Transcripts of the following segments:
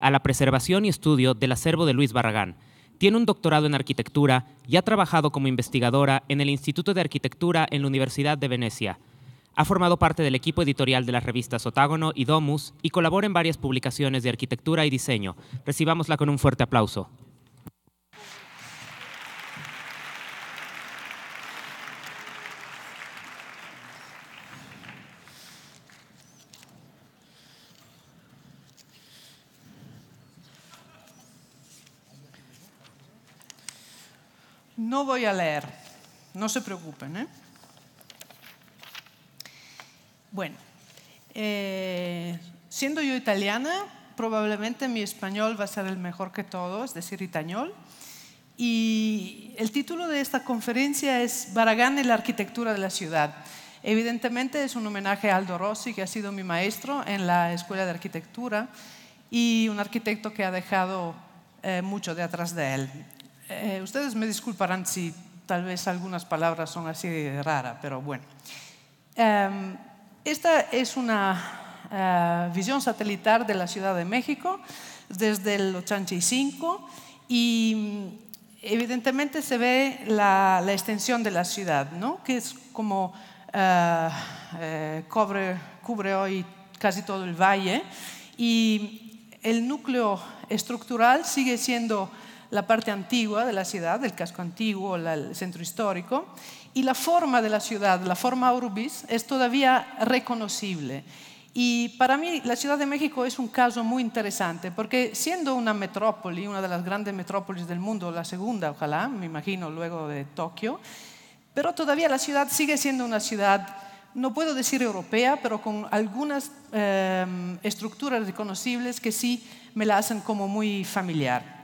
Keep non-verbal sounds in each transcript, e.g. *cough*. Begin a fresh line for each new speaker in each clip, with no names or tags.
a la preservación y estudio del acervo de Luis Barragán. Tiene un doctorado en arquitectura y ha trabajado como investigadora en el Instituto de Arquitectura en la Universidad de Venecia. Ha formado parte del equipo editorial de las revistas Otágono y Domus y colabora en varias publicaciones de arquitectura y diseño. Recibámosla con un fuerte aplauso. No voy a leer, no se preocupen. ¿eh? Bueno, eh, siendo yo italiana, probablemente mi español va a ser el mejor que todos, es decir, itañol. Y el título de esta conferencia es Baragán y la arquitectura de la ciudad. Evidentemente es un homenaje a Aldo Rossi, que ha sido mi maestro en la Escuela de Arquitectura y un arquitecto que ha dejado eh, mucho de atrás de él. Eh, ustedes me disculparán si tal vez algunas palabras son así de rara, pero bueno. Em, esta es una eh, visión satelital de la Ciudad de México desde el 85 y mm, evidentemente se ve la, extensión de la ciudad, ¿no? que es como eh, cubre hoy casi todo el valle y el núcleo estructural sigue siendo la parte antigua de la ciudad, el casco antiguo, el centro histórico, y la forma de la ciudad, la forma urbis, es todavía reconocible. Y para mí la Ciudad de México es un caso muy interesante, porque siendo una metrópoli, una de las grandes metrópolis del mundo, la segunda, ojalá, me imagino, luego de Tokio, pero todavía la ciudad sigue siendo una ciudad, no puedo decir europea, pero con algunas eh, estructuras reconocibles que sí me la hacen como muy familiar.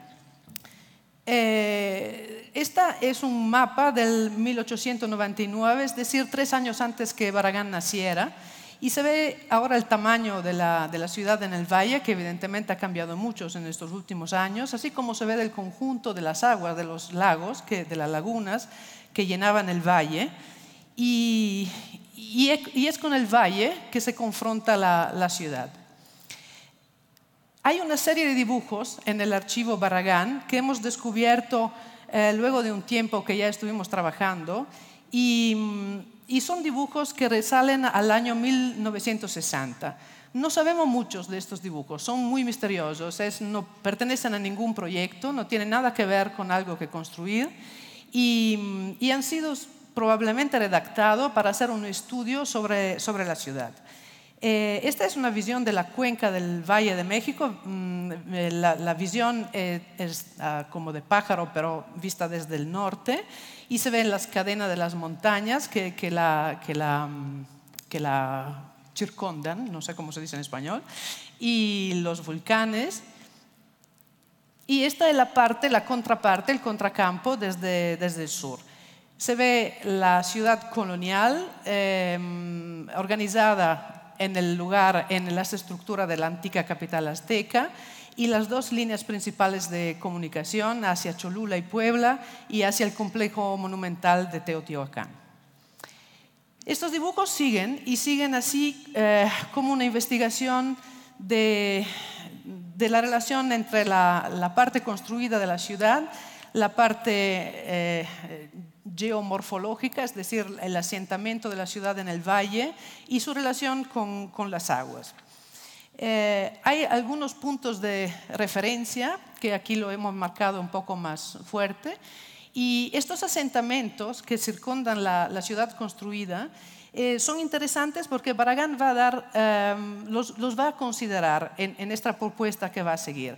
Eh, esta es un mapa del 1899, es decir, tres años antes que Barragán naciera, y se ve ahora el tamaño de la, ciudad en el valle, que evidentemente ha cambiado mucho en estos últimos años, así como se ve el conjunto de las aguas, de los lagos, de las lagunas que llenaban el valle. Y, es con el valle que se confronta la ciudad. Hay una serie de dibujos en el archivo Barragán que hemos descubierto eh, luego de un tiempo que ya estuvimos trabajando y, mm, son dibujos que resalen al año 1960. No sabemos muchos de estos dibujos, son muy misteriosos, no pertenecen a ningún proyecto, no tienen nada que ver con algo que construir y, mm, han sido probablemente redactados para hacer un estudio sobre, sobre la ciudad. Eh, esta es una visión de la cuenca del Valle de México. Mm, eh, la, visión eh, es ah, como de pájaro, pero vista desde el norte. Y se ven las cadenas de las montañas que, la, que la, mm, que la circundan, no sé cómo se dice en español, y los volcanes. Y esta es la parte, la contraparte, el contracampo desde, desde el sur. Se ve la ciudad colonial organizada en el lugar, en las estructuras de la antigua capital azteca y las dos líneas principales de comunicación hacia Cholula y Puebla y hacia el complejo monumental de Teotihuacán. Estos dibujos siguen y siguen así eh, como una investigación de, de, la relación entre la, la, parte construida de la ciudad, la parte eh, geomorfológica, es decir, el asentamiento de la ciudad en el valle y su relación con, las aguas. Eh, hay algunos puntos de referencia que aquí lo hemos marcado un poco más fuerte y estos asentamientos que circundan la, ciudad construida eh, son interesantes porque Baragán va a eh, los, va a considerar en esta propuesta que va a seguir.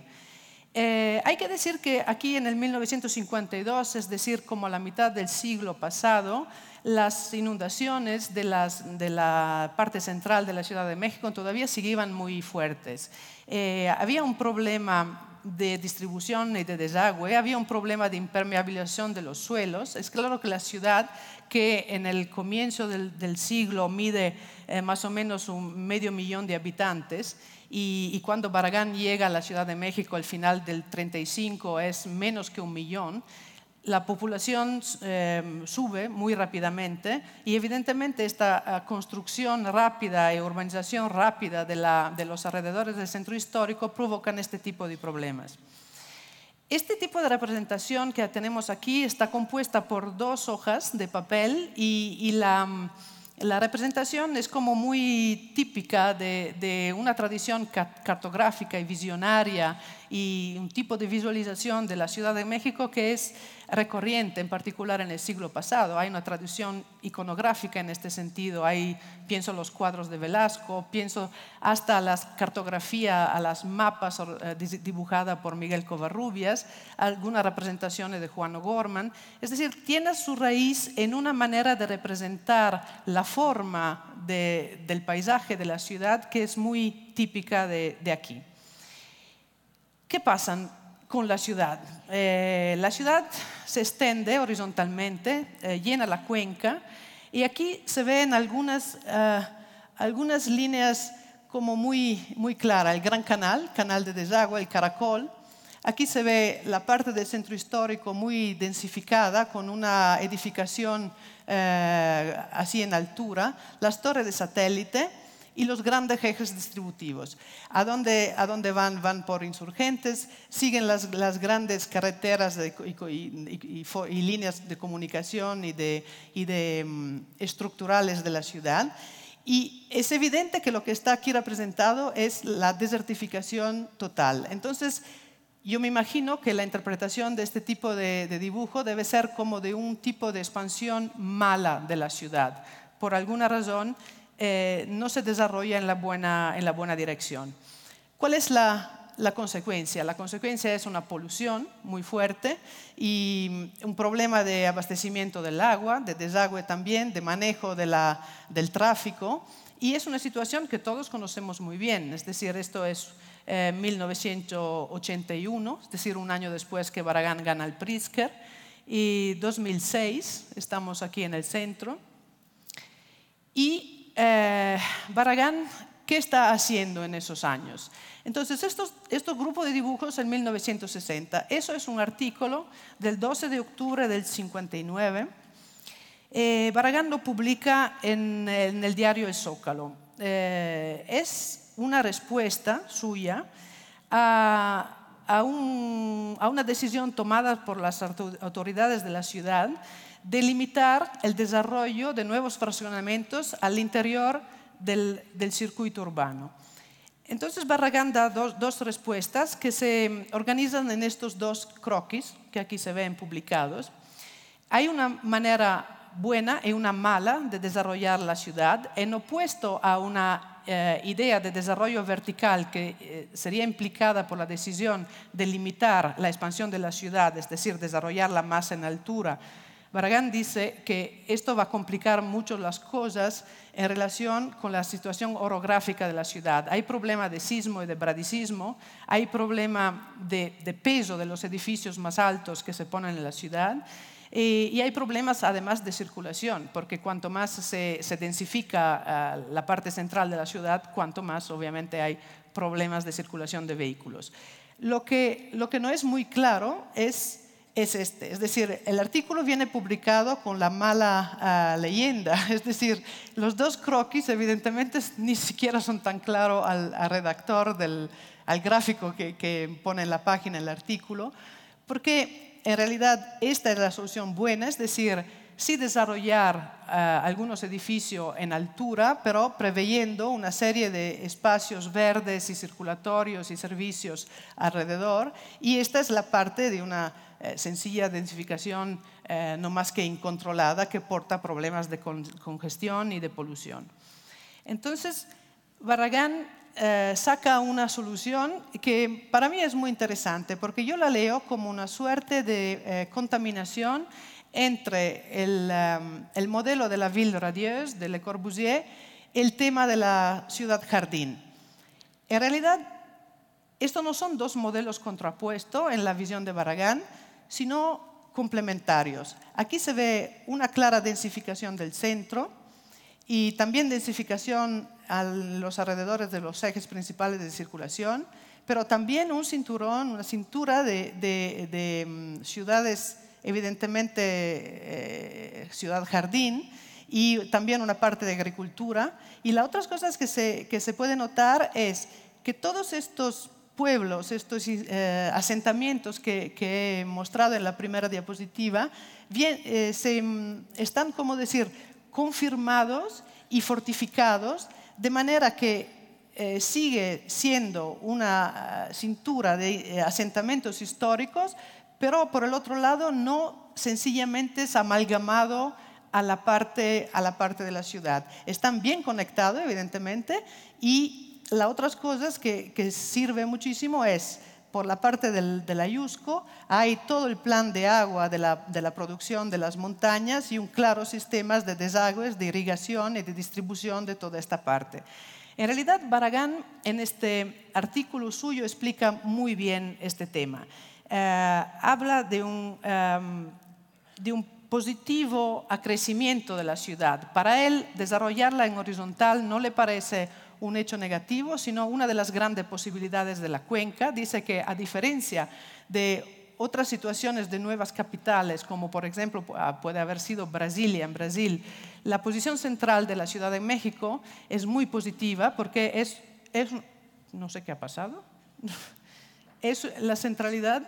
Eh, hay que decir que aquí en el 1952, es decir, como a la mitad del siglo pasado, las inundaciones de, la parte central de la Ciudad de México todavía seguían muy fuertes. Eh, había un problema de distribución y de desagüe, había un problema de impermeabilización de los suelos. Es claro que la ciudad, que en el comienzo del, siglo mide eh, más o menos un medio millón de habitantes, y, y, cuando Barragán llega a la Ciudad de México al final del 35 es menos que un millón, la población em, sube muy rápidamente y evidentemente esta ah, construcción rápida y urbanización rápida de, los alrededores del centro histórico provocan este tipo de problemas. Este tipo de representación que tenemos aquí está compuesta por dos hojas de papel y, la, representación es como muy típica de una tradición cartográfica y visionaria y un tipo de visualización de la Ciudad de México que es recorriente, en particular en el siglo pasado. Hay una tradición iconográfica en este sentido. Hay, pienso los cuadros de Velasco, pienso hasta la cartografía, a las mapas eh, dibujadas por Miguel Covarrubias, algunas representaciones de Juan O'Gorman. Es decir, tiene su raíz en una manera de representar la forma del paisaje de la ciudad que es muy típica de aquí. ¿Qué pasa con la ciudad? Eh, la ciudad se extiende horizontalmente, eh, llena la cuenca, y aquí se ven algunas, eh, algunas líneas como muy, muy claras. El Gran Canal, Canal de Desagüe, el Caracol. Aquí se ve la parte del centro histórico muy densificada, con una edificación así en altura, las torres de satélite y los grandes ejes distributivos. ¿A dónde, a dónde van? Van por insurgentes, siguen las, las grandes carreteras y, líneas de comunicación y de, de mm, estructurales de la ciudad. Y es evidente que lo que está aquí representado es la desertificación total. Entonces, yo me imagino que la interpretación de este tipo de, dibujo debe ser como de un tipo de expansión mala de la ciudad. Por alguna razón, eh, no se desarrolla en la buena, en la buena dirección. ¿Cuál es la, consecuencia? La consecuencia es una polución muy fuerte y mm, un problema de abastecimiento del agua, de desagüe también, de manejo de del tráfico. Y es una situación que todos conocemos muy bien, es decir, esto es 1981, eh, es decir, un año después que Baragán gana el Pritzker, y 2006, estamos aquí en el centro, y eh, ¿qué está haciendo en esos años? Entonces, estos, estos grupos de dibujos en 1960, eso es un artículo del 12 de octubre del 59. Eh, lo publica en, el diario El Zócalo. Eh, es una respuesta suya a, a, una decisión tomada por las autoridades de la ciudad delimitar el desarrollo de nuevos fraccionamientos al interior del, circuito urbano. Entonces Barragán da dos, respuestas que se organizan en estos dos croquis que aquí se ven publicados. Hay una manera buena y una mala de desarrollar la ciudad, en opuesto a una eh, idea de desarrollo vertical que eh, sería implicada por la decisión de limitar la expansión de la ciudad, es decir, desarrollarla más en altura Barragán dice que esto va a complicar mucho las cosas en relación con la situación orográfica de la ciudad. Hay problema de sismo y de bradicismo, hay problema de, peso de los edificios más altos que se ponen en la ciudad eh, y hay problemas además de circulación, porque cuanto más se, densifica ah, la parte central de la ciudad, cuanto más obviamente hay problemas de circulación de vehículos. Lo que, lo que no es muy claro es es este. Es decir, el artículo viene publicado con la mala ah, leyenda. *laughs* Es decir, los dos croquis evidentemente ni siquiera son tan claros al, redactor, del, al gráfico que, pone en la página el artículo, porque en realidad esta es la solución buena, es decir, sí desarrollar ah, algunos edificios en altura, pero preveyendo una serie de espacios verdes y circulatorios y servicios alrededor. Y esta es la parte de una eh, sencilla densificación eh, no más que incontrolada que porta problemas de congestión y de polución. Entonces, Barragán eh, saca una solución que para mí es muy interesante porque yo la leo como una suerte de contaminación entre el, el, modelo de la Ville Radieuse de Le Corbusier el tema de la ciudad jardín. En realidad, estos no son dos modelos contrapuestos en la visión de Barragán, sino complementarios. Aquí se ve una clara densificación del centro y también densificación a los alrededores de los ejes principales de circulación, pero también un cinturón, una cintura de, mm, ciudades, evidentemente eh, ciudad-jardín, y también una parte de agricultura. Y la otras cosas que se puede notar es que todos estos pueblos, estos eh, asentamientos que, he mostrado en la primera diapositiva, bien, eh, se, mm, están, como decir, confirmados y fortificados, de manera que eh, sigue siendo una ah, cintura de asentamientos históricos, pero por el otro lado no sencillamente es amalgamado a la parte, a la parte de la ciudad. Están bien conectados, evidentemente, y la otras cosas que, sirve muchísimo es, por la parte del, del, Ayusco, hay todo el plan de agua de la, producción de las montañas y un claro sistema de desagües, de irrigación y de distribución de toda esta parte. En realidad, Baragán en este artículo suyo explica muy bien este tema. Eh, habla de un, em, de un positivo acrecimiento de la ciudad. Para él, desarrollarla en horizontal no le parece un hecho negativo, sino una de las grandes posibilidades de la cuenca. Dice que a diferencia de otras situaciones de nuevas capitales, como por ejemplo ah, puede haber sido Brasilia en Brasil, la posición central de la Ciudad de México es muy positiva porque es, no sé qué ha pasado, *laughs* es la centralidad,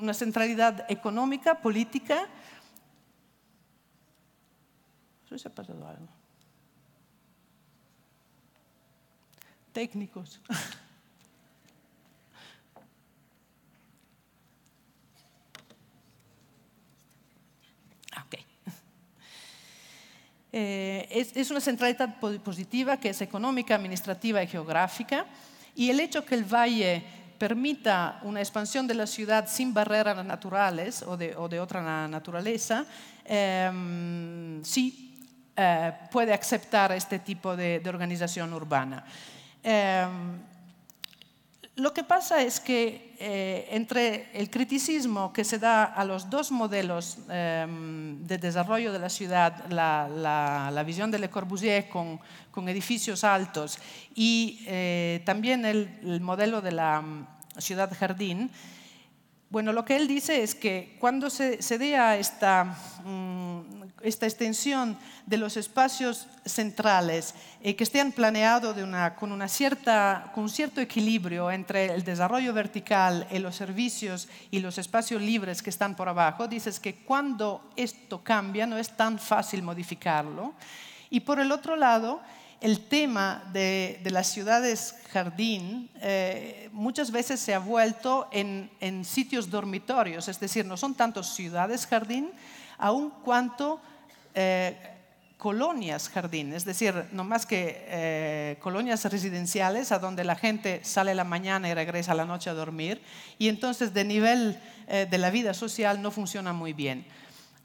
una centralidad económica, política. No sé ha pasado algo. técnicos. *laughs* Eh, es, una centralidad positiva que es económica, administrativa y geográfica. Y el hecho que el valle permita una expansión de la ciudad sin barreras naturales o de, otra naturaleza, em, sí eh, puede aceptar este tipo de, de organización urbana. Em, lo que pasa es que eh, entre el criticismo que se da a los dos modelos em, de desarrollo de la ciudad, la, visión de Le Corbusier con, edificios altos y eh, también el, modelo de la mm, ciudad jardín, bueno, lo que él dice es que cuando se, se dé a esta mm, esta extensión de los espacios centrales eh, que estén planeados con, una cierta, con un cierto equilibrio entre el desarrollo vertical en los servicios y los espacios libres que están por abajo, dices que cuando esto cambia no es tan fácil modificarlo. Y por el otro lado, el tema de, de las ciudades jardín eh, muchas veces se ha vuelto en, en sitios dormitorios, es decir, no son tantos ciudades jardín, aun cuanto eh, colonias jardín, es decir, no más que eh, colonias residenciales a donde la gente sale la mañana y regresa la noche a dormir y entonces de nivel eh, de la vida social no funciona muy bien.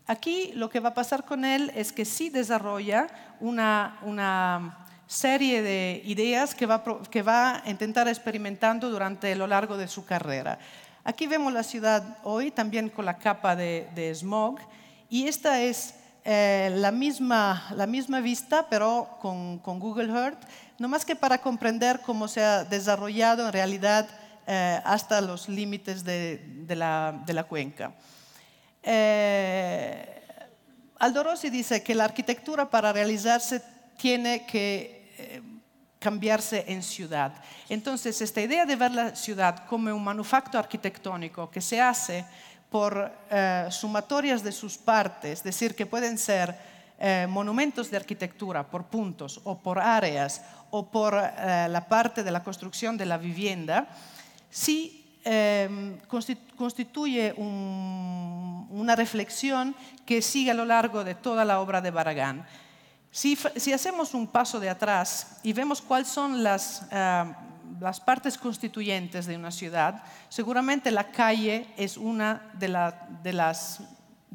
Aquí lo que va a pasar con él es que sí desarrolla una, una serie de ideas que va, que va a intentar experimentando durante lo largo de su carrera. Aquí vemos la ciudad hoy también con la capa de smog y esta es eh, la, misma, la misma vista, pero con, Google Earth, no más que para comprender cómo se ha desarrollado en realidad eh, hasta los límites de, la, cuenca. Eh, dice que la arquitectura para realizarse tiene que eh, cambiarse en ciudad. Entonces, esta idea de ver la ciudad como un manufacto arquitectónico que se hace por eh, sumatorias de sus partes, es decir, que pueden ser eh, monumentos de arquitectura por puntos o por áreas o por eh, la parte de la construcción de la vivienda, sí constituye una reflexión que sigue a lo largo de toda la obra de Baragán. Si, hacemos un paso de atrás y vemos cuáles son las, eh, partes constituyentes de una ciudad, seguramente la calle es uno de,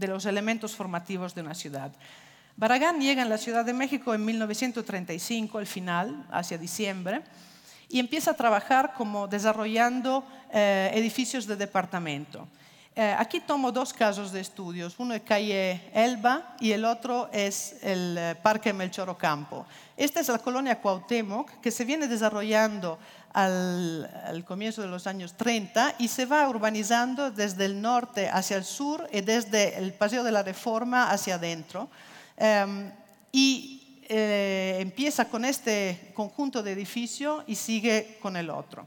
los elementos formativos de una ciudad. Baragán llega a la Ciudad de México en 1935, al final, hacia diciembre, y empieza a trabajar como desarrollando eh, edificios de departamento. Eh, aquí tomo dos casos de estudios, uno es calle Elba y el otro es el eh, Parque Melchor Ocampo. Esta es la colonia Cuauhtémoc que se viene desarrollando al, comienzo de los años 30 y se va urbanizando desde el norte hacia el sur y desde el Paseo de la Reforma hacia adentro. Em, y eh, empieza con este conjunto de edificios y sigue con el otro.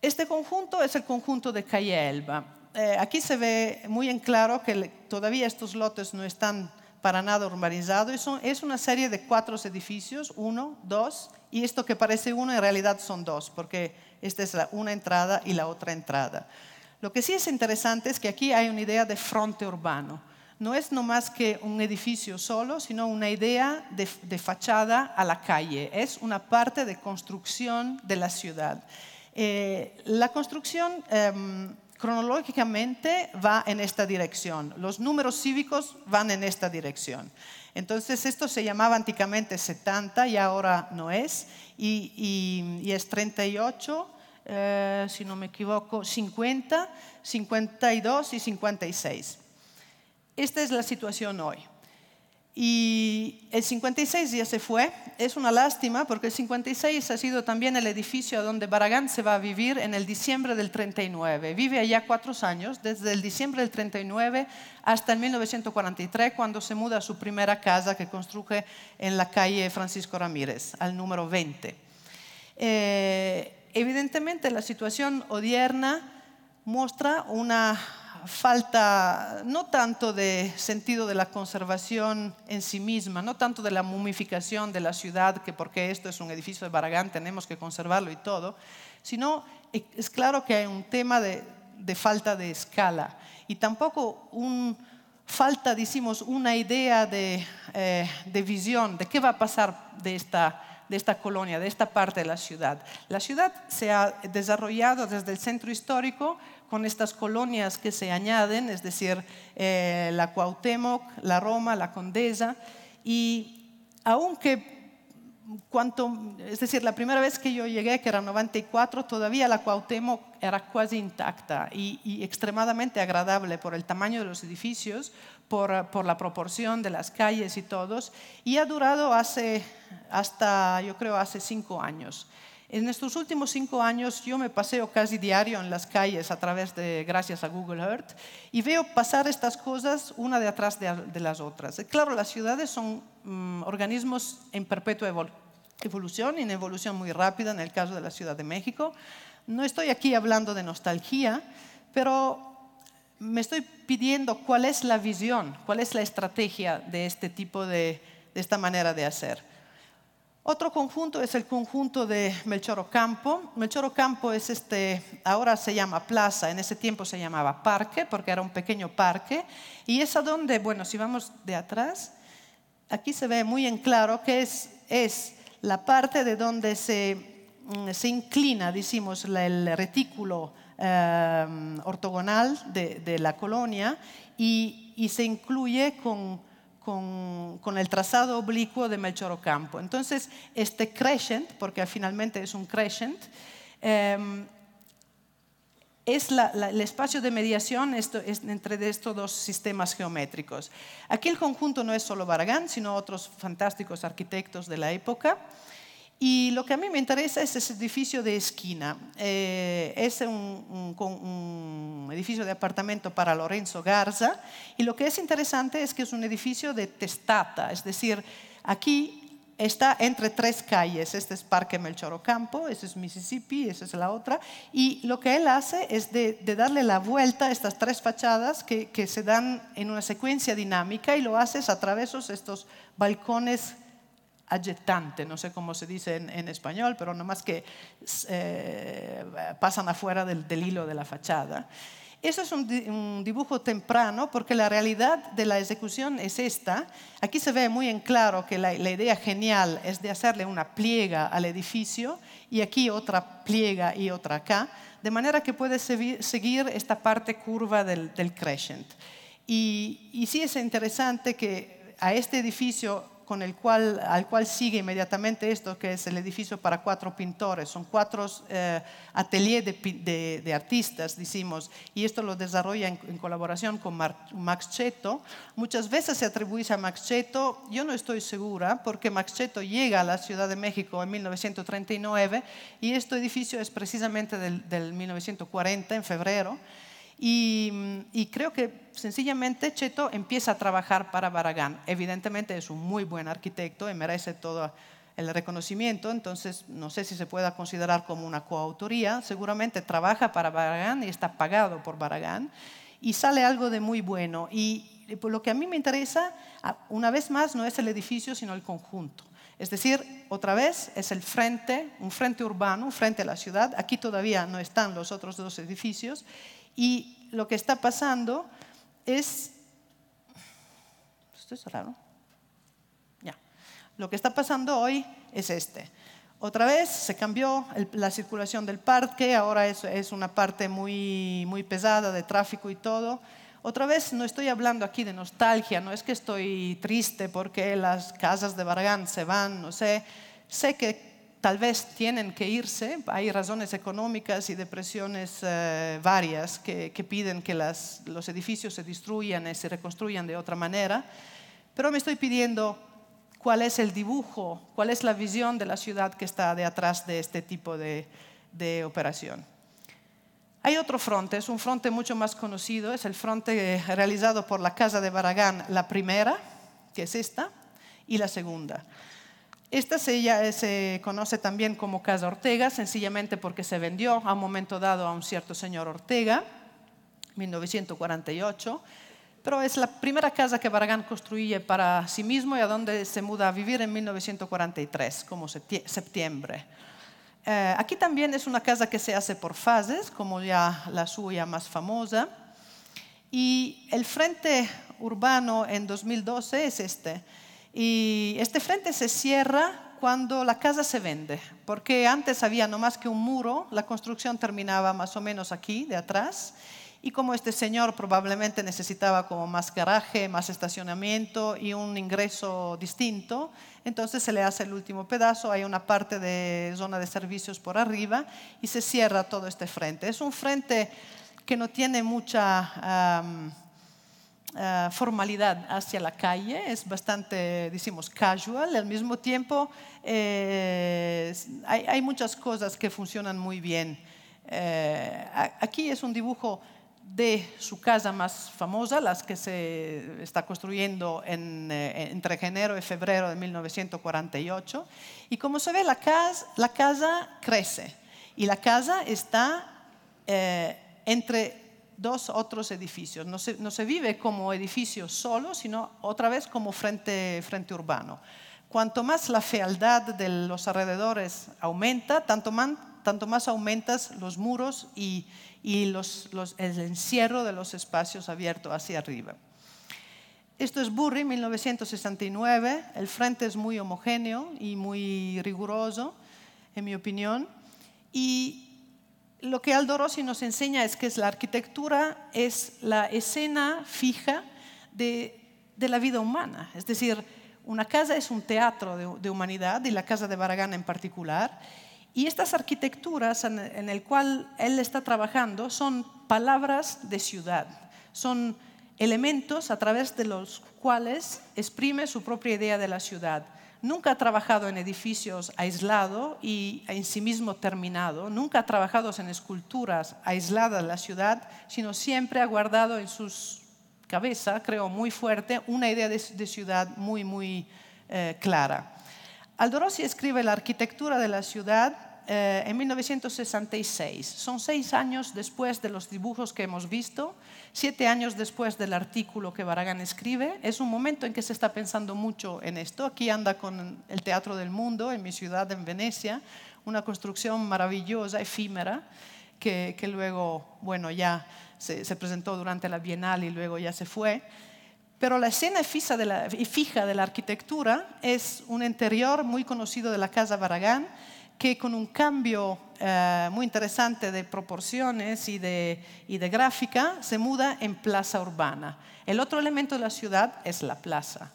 Este conjunto es el conjunto de Calle Elba. Eh, aquí se ve muy en claro que todavía estos lotes no están para nada urbanizados. Es, es una serie de cuatro edificios, uno, dos, y esto que parece uno en realidad son dos, porque esta es una entrada y la otra entrada. Lo que sí es interesante es que aquí hay una idea de fronte urbano. No es no más que un edificio solo, sino una idea de fachada a la calle. Es una parte de construcción de la ciudad. Eh, la construcción em, cronológicamente va en esta dirección, los números cívicos van en esta dirección. Entonces esto se llamaba antiguamente 70 y ahora no es, y, y es 38, eh, si no me equivoco, 50, 52 y 56. Esta es la situación hoy. Y el 56 ya se fue. Es una lástima porque el 56 ha sido también el edificio donde Baragán se va a vivir en el diciembre del 39. Vive allá cuatro años, desde el diciembre del 39 hasta el 1943, cuando se muda a su primera casa que construye en la calle Francisco Ramírez, al número 20. Eh, evidentemente la situación odierna muestra una falta no tanto de sentido de la conservación en sí misma, no tanto de la mumificación de la ciudad, que porque esto es un edificio de Baragán tenemos que conservarlo y todo, sino e, es claro que hay un tema de, falta de escala y tampoco falta, decimos, una idea eh, de, visión de qué va a pasar de esta colonia, de esta parte de la ciudad. La ciudad se ha desarrollado desde el centro histórico con estas colonias que se añaden, es decir, eh, la Cuauhtémoc, la Roma, la Condesa, y aunque cuanto, es decir, la primera vez que yo llegué, que era 94, todavía la Cuauhtémoc era casi intacta y, extremadamente agradable por el tamaño de los edificios, por, por, la proporción de las calles y todos, y ha durado hace, hasta, yo creo, hace cinco años. En estos últimos cinco años yo me paseo casi diario en las calles a través de, gracias a Google Earth, y veo pasar estas cosas una de atrás de, las otras. Eh, claro, las ciudades son mm, organismos en perpetua evolución, y en evolución muy rápida en el caso de la Ciudad de México. No estoy aquí hablando de nostalgia, pero me estoy pidiendo cuál es la visión, cuál es la estrategia de este tipo de, de esta manera de hacer. Otro conjunto es el conjunto de Melchor Ocampo. Melchor Ocampo es este, ahora se llama plaza, en ese tiempo se llamaba parque, porque era un pequeño parque. Y es a donde, bueno, si vamos de atrás, aquí se ve muy en claro que es, es la parte de donde se, mm, se inclina, decimos, el retículo em, ortogonal de, de, la colonia y, y se incluye con con, el trazado oblicuo de Melchor Ocampo. Entonces, este crescent, porque finalmente es un crescent, em, es el espacio de mediación entre estos dos sistemas geométricos. Aquí el conjunto no es solo Barragán, sino otros fantásticos arquitectos de la época. Y lo que a mí me interesa es ese edificio de esquina. Eh, es un, edificio de apartamento para Lorenzo Garza y lo que es interesante es que es un edificio de testata, es decir, aquí está entre tres calles. Este es Parque Melchor Ocampo, ese es Mississippi, esa es la otra. Y lo que él hace es de, darle la vuelta a estas tres fachadas que, que, se dan en una secuencia dinámica y lo haces a través de estos balcones no sé cómo se dice en, español, pero nomás que eh, pasan afuera del, hilo de la fachada. Eso es un, dibujo temprano porque la realidad de la ejecución es esta. Aquí se ve muy en claro que la, idea genial es de hacerle una pliega al edificio y aquí otra pliega y otra acá, de manera que puede seguir esta parte curva del, crescent. y sí es interesante que a este edificio con el cual, al cual sigue inmediatamente esto, que es el edificio para cuatro pintores. Son cuatro eh, ateliers de, artistas, decimos, y esto lo desarrolla en, colaboración con Max Cheto. Muchas veces se atribuye a Max Cheto, yo no estoy segura, porque Max Cheto llega a la Ciudad de México en 1939 y este edificio es precisamente del, del 1940, en febrero. Mm, y, creo que sencillamente Cheto empieza a trabajar para Baragán. Evidentemente es un muy buen arquitecto y merece todo el reconocimiento, entonces no sé si se pueda considerar como una coautoría. Seguramente trabaja para Baragán y está pagado por Baragán y sale algo de muy bueno. Y lo que a mí me interesa, una vez más, no es el edificio, sino el conjunto. Es decir, otra vez es el frente, un frente urbano, un frente a la ciudad. Aquí todavía no están los otros dos edificios y lo que está pasando es... Esto es Ya. Lo que está pasando hoy es este. Otra vez se cambió la circulación del parque, ahora es, una parte muy, muy pesada de tráfico y todo. Otra vez no estoy hablando aquí de nostalgia, no es que estoy triste porque las casas de Bargán se van, no sé. Sé que tal vez tienen que irse, hay razones económicas y depresiones eh, varias que, piden que los edificios se destruyan y se reconstruyan de otra manera, pero me estoy pidiendo cuál es el dibujo, cuál es la visión de la ciudad que está detrás de este tipo de, operación. Hay otro frente, es un frente mucho más conocido, es el frente eh, realizado por la Casa de Baragán, la primera, que es esta, y la segunda. Esta se, se conoce también como Casa Ortega, sencillamente porque se vendió a un momento dado a un cierto señor Ortega, en 1948, pero es la primera casa que Barragán construye para sí mismo y a donde se muda a vivir en 1943, como septiembre. Eh, aquí también es una casa que se hace por fases, como ya la suya más famosa, y el frente urbano en 2012 es este. Y este frente se cierra cuando la casa se vende, porque antes había no más que un muro, la construcción terminaba más o menos aquí, de atrás, y como este señor probablemente necesitaba como más garaje, más estacionamiento y un ingreso distinto, entonces se le hace el último pedazo, hay una parte de zona de servicios por arriba y se cierra todo este frente. Es un frente que no tiene mucha... Eh, formalidad hacia la calle, es bastante, decimos, casual. Al mismo tiempo, eh, hay, muchas cosas que funcionan muy bien. Eh, aquí es un dibujo de su casa más famosa, las que se está construyendo entre enero y febrero de 1948. Y como se ve, la casa, la casa crece y la casa está entre dos otros edificios. No se, no se vive como edificio solo, sino otra vez como frente, frente urbano. Cuanto más la fealdad de los alrededores aumenta, tanto más, tanto más aumentas los muros y, y los, el encierro de los espacios abiertos hacia arriba. Esto es Burry, 1969. El frente es muy homogéneo y muy riguroso, en mi opinión. Y lo que rossi nos enseña es que la arquitectura es la escena fija de, la vida humana. Es decir, una casa es un teatro de, humanidad y la casa de Baragán en particular. Y estas arquitecturas en, en el cual él está trabajando son palabras de ciudad, son elementos a través de los cuales exprime su propia idea de la ciudad nunca ha trabajado en edificios aislados y en sí mismo terminado, nunca ha trabajado en esculturas aisladas de la ciudad, sino siempre ha guardado en su cabeza, creo muy fuerte, una idea de, ciudad muy, muy eh, clara. Aldorossi escribe la arquitectura de la ciudad eh, en 1966. Son seis años después de los dibujos que hemos visto, siete años después del artículo que Baragán escribe. Es un momento en que se está pensando mucho en esto. Aquí anda con el Teatro del Mundo, en mi ciudad, en Venecia, una construcción maravillosa, efímera, que, luego, bueno, ya se, presentó durante la Bienal y luego ya se fue. Pero la escena fija de la, fija de la arquitectura es un interior muy conocido de la Casa Baragán, que con un cambio eh, muy interesante de proporciones y de, de gráfica se muda en plaza urbana. El otro elemento de la ciudad es la plaza.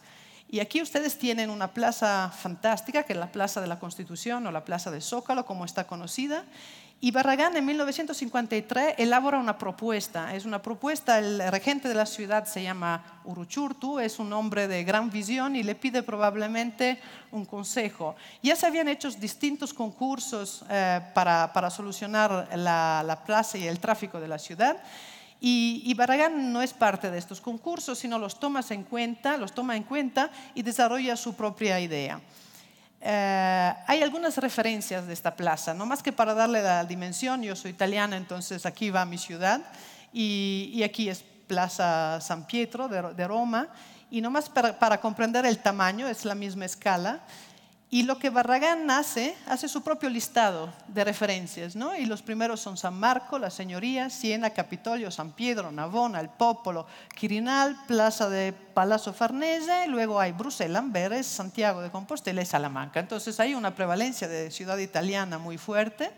Y aquí ustedes tienen una plaza fantástica, que es la Plaza de la Constitución o la Plaza de Zócalo, como está conocida, y Barragán en 1953 elabora una propuesta. Es una propuesta, el regente de la ciudad se llama Uruchurtu, es un hombre de gran visión y le pide probablemente un consejo. Ya se habían hecho distintos concursos eh, para, solucionar la, plaza y el tráfico de la ciudad. Y, Barragán no es parte de estos concursos, sino los en cuenta, los toma en cuenta y desarrolla su propia idea. Eh, hay algunas referencias de esta plaza, no más que para darle la dimensión, yo soy italiana, entonces aquí va mi ciudad y, aquí es Plaza San Pietro de, Roma y nomás para, para comprender el tamaño, es la misma escala. Y lo que Barragán hace, hace su propio listado de referencias, ¿no? Y los primeros son San Marco, La Señoría, Siena, Capitolio, San Pedro, Navona, El Popolo, Quirinal, Plaza de Palazzo Farnese, luego hay Bruselas, Amberes, Santiago de Compostela y Salamanca. Entonces hay una prevalencia de ciudad italiana muy fuerte.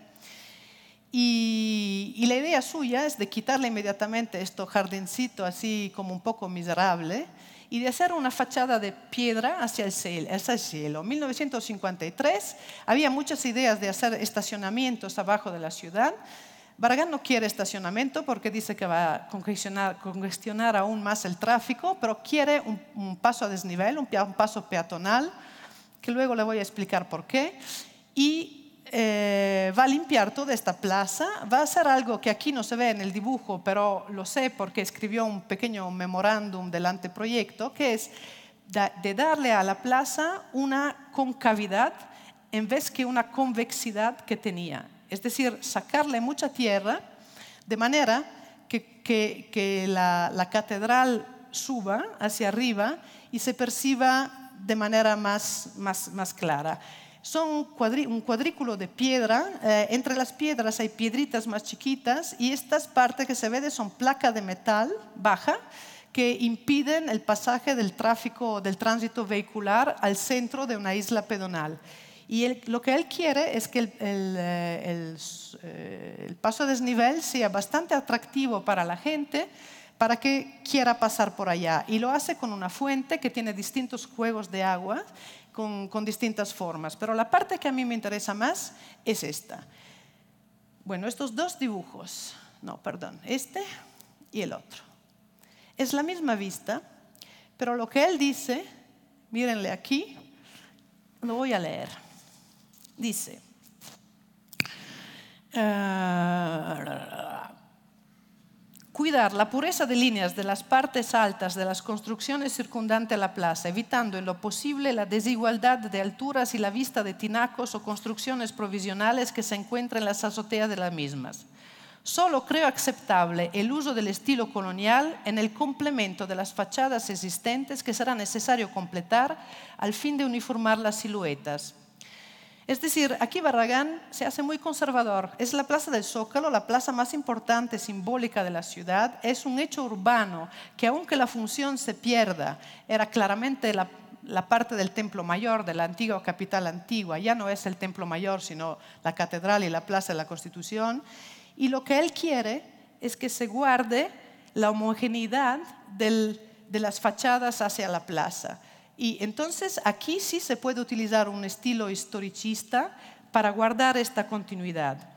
Y, y la idea suya es de quitarle inmediatamente esto jardincito así como un poco miserable, y de hacer una fachada de piedra hacia el cielo. En 1953 había muchas ideas de hacer estacionamientos abajo de la ciudad. Baragán no quiere estacionamiento porque dice que va a congestionar, congestionar aún más el tráfico, pero quiere un, paso a desnivel, un, un paso peatonal, que luego le voy a explicar por qué. Y eh, va a limpiar toda esta plaza, va a hacer algo que aquí no se ve en el dibujo, pero lo sé porque escribió un pequeño memorándum del anteproyecto, que es de darle a la plaza una concavidad en vez que una convexidad que tenía. Es decir, sacarle mucha tierra de manera que, la, la catedral suba hacia arriba y se perciba de manera más, más, más clara son un, cuadrículo de piedra, eh, entre las piedras hay piedritas más chiquitas y estas partes que se ven son placas de metal baja que impiden el pasaje del tráfico, del tránsito vehicular al centro de una isla pedonal. Y lo que él quiere es que el, el, eh, el, eh, el, paso de desnivel sea bastante atractivo para la gente, para que quiera pasar por allá. Y lo hace con una fuente que tiene distintos juegos de agua con, distintas formas. Pero la parte que a mí me interesa más es esta. Bueno, estos dos dibujos, no, perdón, este y el otro. Es la misma vista, pero lo que él dice, mírenle aquí, lo voy a leer. Dice, eh, Cuidar la pureza de líneas de las partes altas de las construcciones circundantes a la plaza, evitando en lo posible la desigualdad de alturas y la vista de tinacos o construcciones provisionales que se encuentran en las azoteas de las mismas. Solo creo aceptable el uso del estilo colonial en el complemento de las fachadas existentes que será necesario completar al fin de uniformar las siluetas. Es decir, aquí Barragán se hace muy conservador. Es la plaza del Zócalo, la plaza más importante simbólica de la ciudad. Es un hecho urbano que aunque la función se pierda, era claramente la, parte del templo mayor de la antigua capital antigua. Ya no es el templo mayor, sino la catedral y la plaza de la Constitución. Y lo que él quiere es que se guarde la homogeneidad de las fachadas hacia la plaza. Y entonces aquí sí se puede utilizar un estilo historicista para guardar esta continuidad.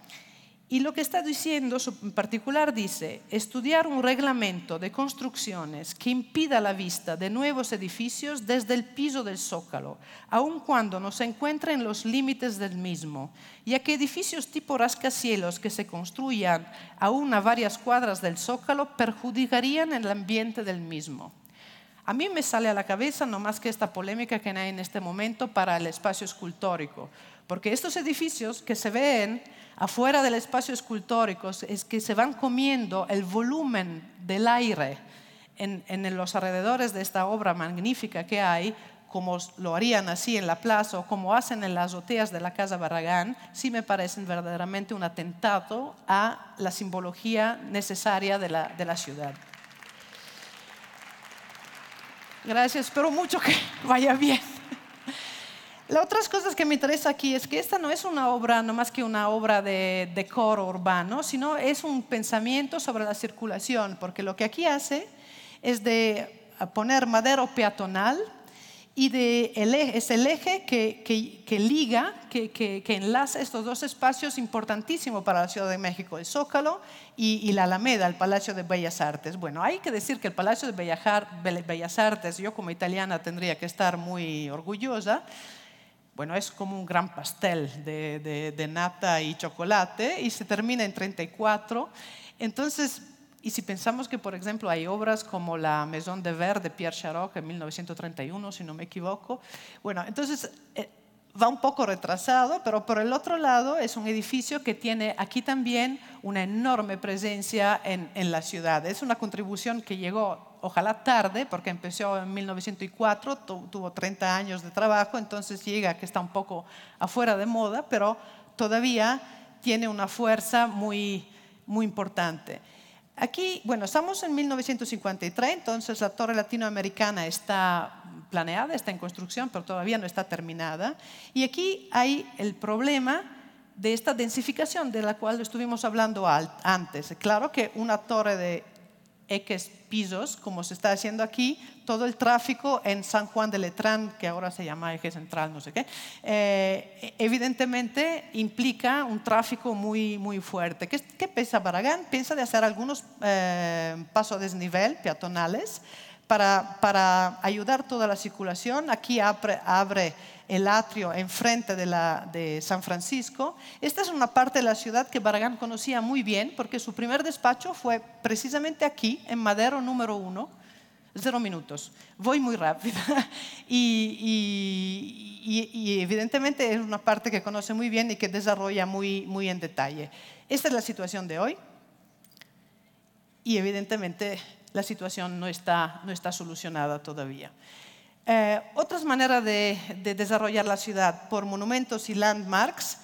Y lo que está diciendo, en particular dice, estudiar un reglamento de construcciones que impida la vista de nuevos edificios desde el piso del zócalo, aun cuando no se encuentren los límites del mismo, ya que edificios tipo rascacielos que se construyan aún a varias cuadras del zócalo perjudicarían el ambiente del mismo. A mí me sale a la cabeza no más que esta polémica que hay en este momento para el espacio escultórico, porque estos edificios que se ven afuera del espacio escultórico es que se van comiendo el volumen del aire en, los alrededores de esta obra magnífica que hay, como lo harían así en la plaza o como hacen en las azoteas de la Casa Barragán, sí me parecen verdaderamente un atentado a la simbología necesaria de la ciudad. Gracias, espero mucho que *laughs* vaya bien. La otras cosas que me interesa aquí es que esta no es una obra, no más que una obra de decoro urbano, sino es un pensamiento sobre la circulación, porque lo que aquí hace es de poner madero peatonal y de el eje, es el eje que, que, liga, que, que, enlaza estos dos espacios importantísimos para la Ciudad de México, el Zócalo y, la Alameda, el Palacio de Bellas Artes. Bueno, hay que decir que el Palacio de Bellas Artes, yo como italiana tendría que estar muy orgullosa, bueno, es como un gran pastel de, nata y chocolate y se termina en 34. Entonces, y si pensamos que, por ejemplo, hay obras como la Maison de Verre de Pierre Charoc en 1931, si no me equivoco, bueno, entonces eh, va un poco retrasado, pero por el otro lado es un edificio que tiene aquí también una enorme presencia en, la ciudad. Es una contribución que llegó ojalá tarde, porque empezó en 1904, tuvo 30 años de trabajo, entonces llega que está un poco afuera de moda, pero todavía tiene una fuerza muy importante. Aquí, bueno, estamos en 1953, entonces la torre latinoamericana está planeada, está en construcción, pero todavía no está terminada. Y aquí hay el problema de esta densificación de la cual estuvimos hablando antes. Claro que una torre de X pisos, como se está haciendo aquí, todo el tráfico en San Juan de Letrán, que ahora se llama Eje Central, no sé qué, eh, evidentemente implica un tráfico muy, muy fuerte. ¿Qué, piensa Baragán? Piensa de hacer algunos eh, pasos a desnivel peatonales para, para, ayudar toda la circulación. Aquí abre, abre el atrio enfrente de, la, de San Francisco. Esta es una parte de la ciudad que Baragán conocía muy bien porque su primer despacho fue precisamente aquí, en Madero número uno cero minutos. Voy muy rápida *laughs* y, evidentemente es una parte que conoce muy bien y que desarrolla muy, muy en detalle. Esta es la situación de hoy y evidentemente la situación no está, no está solucionada todavía. Eh, otras maneras de, de desarrollar la ciudad por monumentos y landmarks.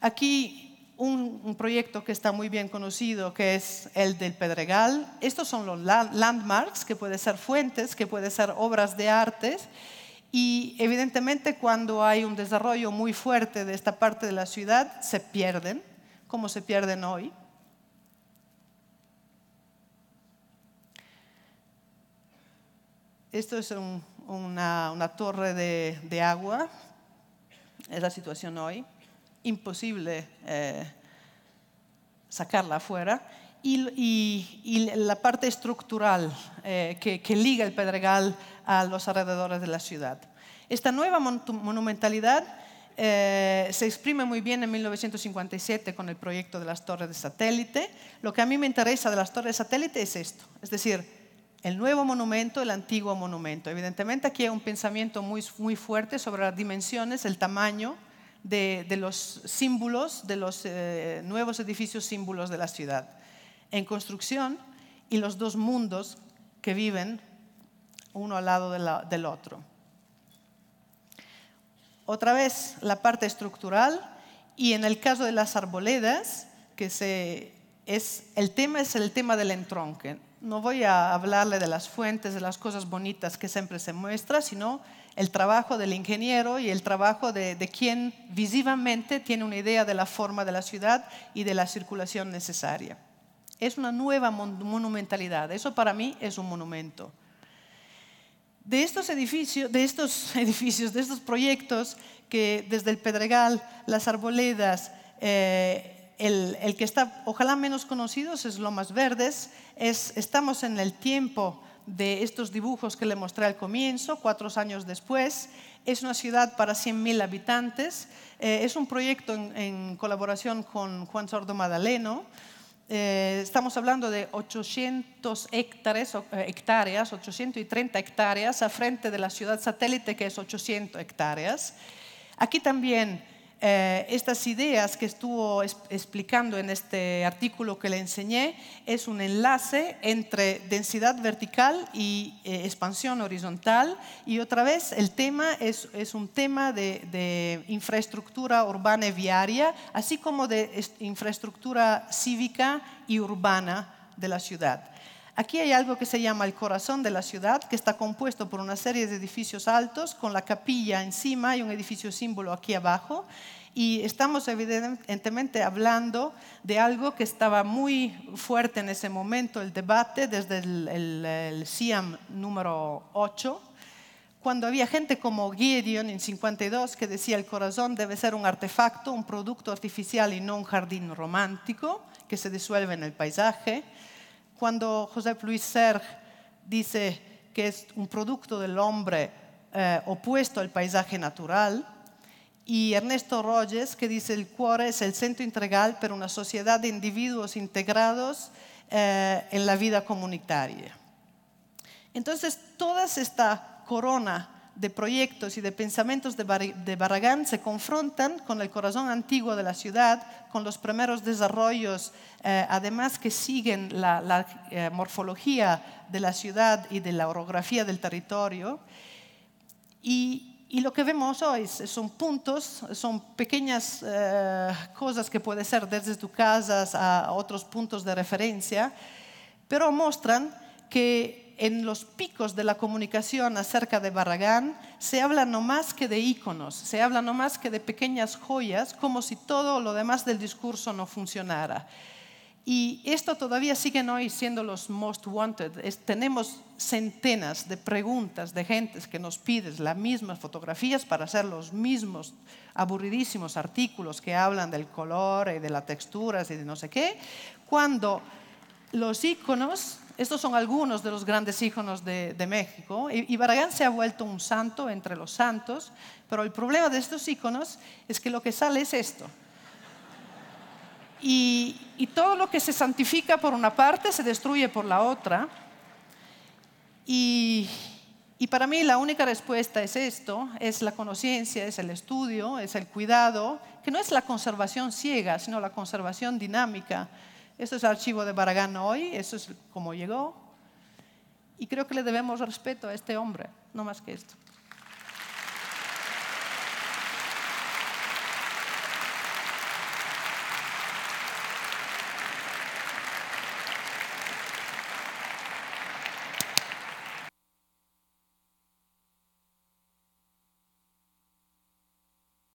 Aquí un, proyecto que está muy bien conocido, que es el del Pedregal. Estos son los landmarks, que pueden ser fuentes, que pueden ser obras de artes. Y evidentemente cuando hay un desarrollo muy fuerte de esta parte de la ciudad, se pierden, como se pierden hoy. Esto es una, torre de agua, es la situación hoy imposible eh, sacarla afuera. Y, la parte estructural eh, que, liga el Pedregal a los alrededores de la ciudad. Esta nueva monumentalidad eh, se exprime muy bien en 1957 con el proyecto de las torres de satélite. Lo que a mí me interesa de las torres de satélite es esto, es decir, el nuevo monumento, el antiguo monumento. Evidentemente aquí hay un pensamiento muy, muy fuerte sobre las dimensiones, el tamaño, de, los símbolos, de los eh, nuevos edificios símbolos de la ciudad en construcción y los dos mundos que viven uno al lado del otro. Otra vez la parte estructural y en el caso de las arboledas, que el tema es el tema del entronque. No voy a hablarle de las fuentes, de las cosas bonitas que siempre se muestra, sino el trabajo del ingeniero y el trabajo de, quien visivamente tiene una idea de la forma de la ciudad y de la circulación necesaria. Es una nueva monumentalidad, eso para mí es un monumento. De estos edificios, de estos, *laughs* edificios, de estos proyectos que desde el Pedregal, las Arboledas, eh, el, que está ojalá menos conocido es Lomas Verdes, es, estamos en el tiempo de estos dibujos que le mostré al comienzo, cuatro años después. Es una ciudad para 100.000 habitantes. Eh, es un proyecto en, colaboración con Juan Sordo Madaleno. Eh, estamos hablando de 800 hectáreas, eh, hectáreas, 830 hectáreas, a frente de la ciudad satélite que es 800 hectáreas. Aquí también eh, estas ideas que estuvo explicando en este artículo que le enseñé es un enlace entre densidad vertical y eh, expansión horizontal. Y otra vez, el tema es, un tema de, de, infraestructura urbana y viaria, así como de infraestructura cívica y urbana de la ciudad. Aquí hay algo que se llama el corazón de la ciudad, que está compuesto por una serie de edificios altos, con la capilla encima y un edificio símbolo aquí abajo. Y estamos evidentemente hablando de algo que estaba muy fuerte en ese momento, el debate desde el, SIAM número 8, cuando había gente como Gideon en 52 que decía el corazón debe ser un artefacto, un producto artificial y no un jardín romántico que se disuelve en el paisaje. Cuando José Luis Serg dice que es un producto del hombre eh, opuesto al paisaje natural, y Ernesto Rogers, que dice el cuore es el centro integral para una sociedad de individuos integrados eh, en la vida comunitaria. Entonces, toda esta corona de proyectos y de pensamientos de Barragán se confrontan con el corazón antiguo de la ciudad, con los primeros desarrollos, eh, además que siguen la, eh, morfología de la ciudad y de la orografía del territorio. Y, lo que vemos hoy son puntos, son pequeñas eh, cosas que puede ser desde tu casa a otros puntos de referencia, pero muestran que en los picos de la comunicación acerca de Barragán se habla no más que de íconos, se habla no más que de pequeñas joyas, como si todo lo demás del discurso no funcionara. Y esto todavía siguen hoy siendo los most wanted. tenemos centenas de preguntas de gentes que nos pide las mismas fotografías para hacer los mismos aburridísimos artículos que hablan del color y de la textura y de no sé qué, cuando los iconos estos son algunos de los grandes íconos de, México. Y, Baragán se ha vuelto un santo entre los santos, pero el problema de estos íconos es que lo que sale es esto. Y, todo lo que se santifica por una parte se destruye por la otra. Y, y para mí la única respuesta es esto, es la conciencia, es el estudio, es el cuidado, que no es la conservación ciega, sino la conservación dinámica este es archivo de Baragán hoy, eso es como llegó. Y creo que le debemos respeto a este hombre, no más que esto.